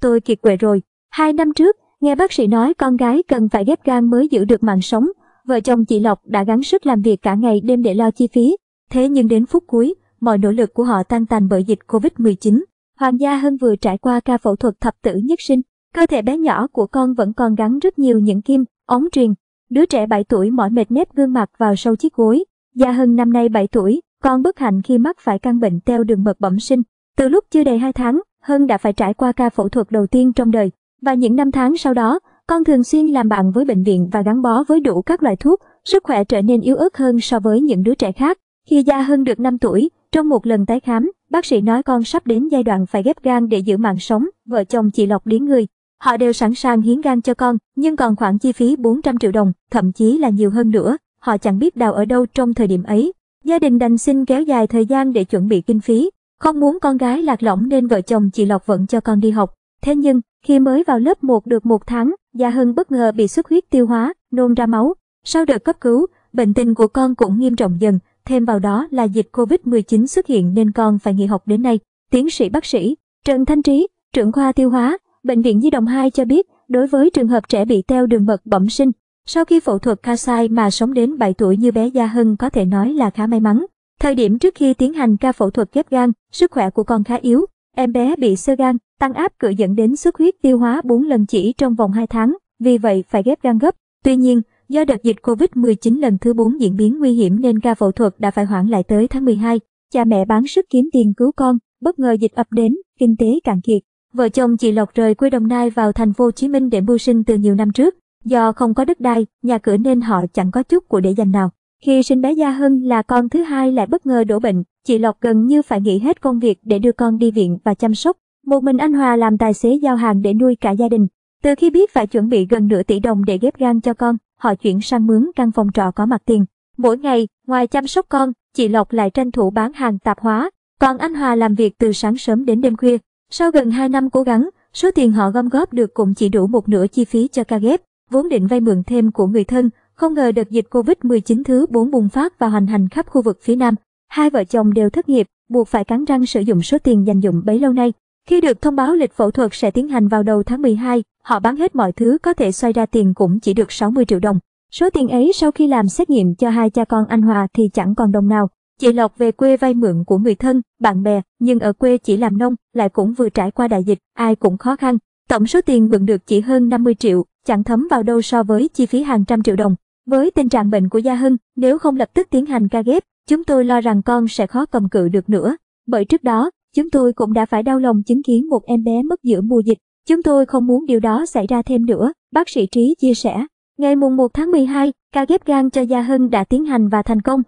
tôi kiệt quệ rồi. Hai năm trước, nghe bác sĩ nói con gái cần phải ghép gan mới giữ được mạng sống, vợ chồng chị Lộc đã gắng sức làm việc cả ngày đêm để lo chi phí. Thế nhưng đến phút cuối, mọi nỗ lực của họ tan tành bởi dịch Covid-19. Hoàng gia Hân vừa trải qua ca phẫu thuật thập tử nhất sinh. Cơ thể bé nhỏ của con vẫn còn gắn rất nhiều những kim, ống truyền. Đứa trẻ 7 tuổi mỏi mệt nếp gương mặt vào sâu chiếc gối. Gia Hân năm nay 7 tuổi, con bất hạnh khi mắc phải căn bệnh teo đường mật bẩm sinh. Từ lúc chưa đầy 2 tháng, Hân đã phải trải qua ca phẫu thuật đầu tiên trong đời, và những năm tháng sau đó, con thường xuyên làm bạn với bệnh viện và gắn bó với đủ các loại thuốc, sức khỏe trở nên yếu ớt hơn so với những đứa trẻ khác. Khi Gia Hân được 5 tuổi, trong một lần tái khám, bác sĩ nói con sắp đến giai đoạn phải ghép gan để giữ mạng sống, vợ chồng chị Lộc đến người. Họ đều sẵn sàng hiến gan cho con, nhưng còn khoản chi phí 400 triệu đồng, thậm chí là nhiều hơn nữa. Họ chẳng biết đào ở đâu trong thời điểm ấy. Gia đình đành xin kéo dài thời gian để chuẩn bị kinh phí. Không muốn con gái lạc lõng nên vợ chồng chị Lộc vẫn cho con đi học. Thế nhưng, khi mới vào lớp 1 được một tháng, Gia Hân bất ngờ bị xuất huyết tiêu hóa, nôn ra máu. Sau đợt cấp cứu, bệnh tình của con cũng nghiêm trọng dần, thêm vào đó là dịch Covid-19 xuất hiện nên con phải nghỉ học đến nay. Tiến sĩ bác sĩ Trần Thanh Trí, trưởng khoa tiêu hóa, Bệnh viện Di Đồng 2 cho biết, đối với trường hợp trẻ bị teo đường mật bẩm sinh, sau khi phẫu thuật ca sai mà sống đến 7 tuổi như bé Gia Hân có thể nói là khá may mắn. Thời điểm trước khi tiến hành ca phẫu thuật ghép gan, sức khỏe của con khá yếu, em bé bị sơ gan, tăng áp cửa dẫn đến xuất huyết tiêu hóa 4 lần chỉ trong vòng 2 tháng, vì vậy phải ghép gan gấp. Tuy nhiên, do đợt dịch COVID-19 lần thứ 4 diễn biến nguy hiểm nên ca phẫu thuật đã phải hoãn lại tới tháng 12. Cha mẹ bán sức kiếm tiền cứu con, bất ngờ dịch ập đến, kinh tế cạn kiệt. Vợ chồng chị Lộc rời quê Đồng Nai vào thành phố Hồ Chí Minh để mưu sinh từ nhiều năm trước. Do không có đất đai, nhà cửa nên họ chẳng có chút của để dành nào. Khi sinh bé Gia Hân là con thứ hai lại bất ngờ đổ bệnh, chị Lộc gần như phải nghỉ hết công việc để đưa con đi viện và chăm sóc. Một mình anh Hòa làm tài xế giao hàng để nuôi cả gia đình. Từ khi biết phải chuẩn bị gần nửa tỷ đồng để ghép gan cho con, họ chuyển sang mướn căn phòng trọ có mặt tiền. Mỗi ngày, ngoài chăm sóc con, chị Lộc lại tranh thủ bán hàng tạp hóa, còn anh Hòa làm việc từ sáng sớm đến đêm khuya. Sau gần 2 năm cố gắng, số tiền họ gom góp được cũng chỉ đủ một nửa chi phí cho ca ghép, vốn định vay mượn thêm của người thân, không ngờ đợt dịch Covid-19 thứ 4 bùng phát và hoành hành khắp khu vực phía Nam, hai vợ chồng đều thất nghiệp, buộc phải cắn răng sử dụng số tiền dành dụng bấy lâu nay. Khi được thông báo lịch phẫu thuật sẽ tiến hành vào đầu tháng 12, họ bán hết mọi thứ có thể xoay ra tiền cũng chỉ được 60 triệu đồng. Số tiền ấy sau khi làm xét nghiệm cho hai cha con anh Hòa thì chẳng còn đồng nào. Chị Lộc về quê vay mượn của người thân, bạn bè, nhưng ở quê chỉ làm nông, lại cũng vừa trải qua đại dịch, ai cũng khó khăn. Tổng số tiền mượn được chỉ hơn 50 triệu, chẳng thấm vào đâu so với chi phí hàng trăm triệu đồng. Với tình trạng bệnh của Gia Hưng, nếu không lập tức tiến hành ca ghép, chúng tôi lo rằng con sẽ khó cầm cự được nữa. Bởi trước đó, chúng tôi cũng đã phải đau lòng chứng kiến một em bé mất giữa mùa dịch. Chúng tôi không muốn điều đó xảy ra thêm nữa, bác sĩ Trí chia sẻ. Ngày mùng 1 tháng 12, ca ghép gan cho Gia Hưng đã tiến hành và thành công.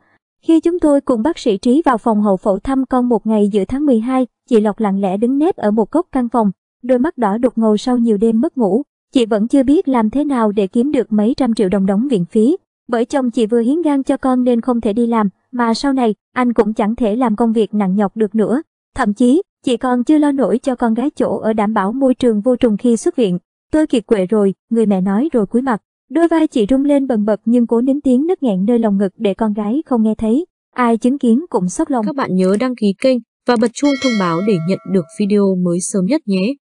Khi chúng tôi cùng bác sĩ Trí vào phòng hậu phẫu thăm con một ngày giữa tháng 12, chị Lộc lặng lẽ đứng nép ở một góc căn phòng, đôi mắt đỏ đục ngầu sau nhiều đêm mất ngủ. Chị vẫn chưa biết làm thế nào để kiếm được mấy trăm triệu đồng đóng viện phí. Bởi chồng chị vừa hiến gan cho con nên không thể đi làm, mà sau này anh cũng chẳng thể làm công việc nặng nhọc được nữa. Thậm chí, chị còn chưa lo nổi cho con gái chỗ ở đảm bảo môi trường vô trùng khi xuất viện. Tôi kiệt quệ rồi, người mẹ nói rồi cúi mặt. Đôi vai chị rung lên bần bật nhưng cố nín tiếng nứt nghẹn nơi lòng ngực để con gái không nghe thấy. Ai chứng kiến cũng sốc lòng. Các bạn nhớ đăng ký kênh và bật chuông thông báo để nhận được video mới sớm nhất nhé.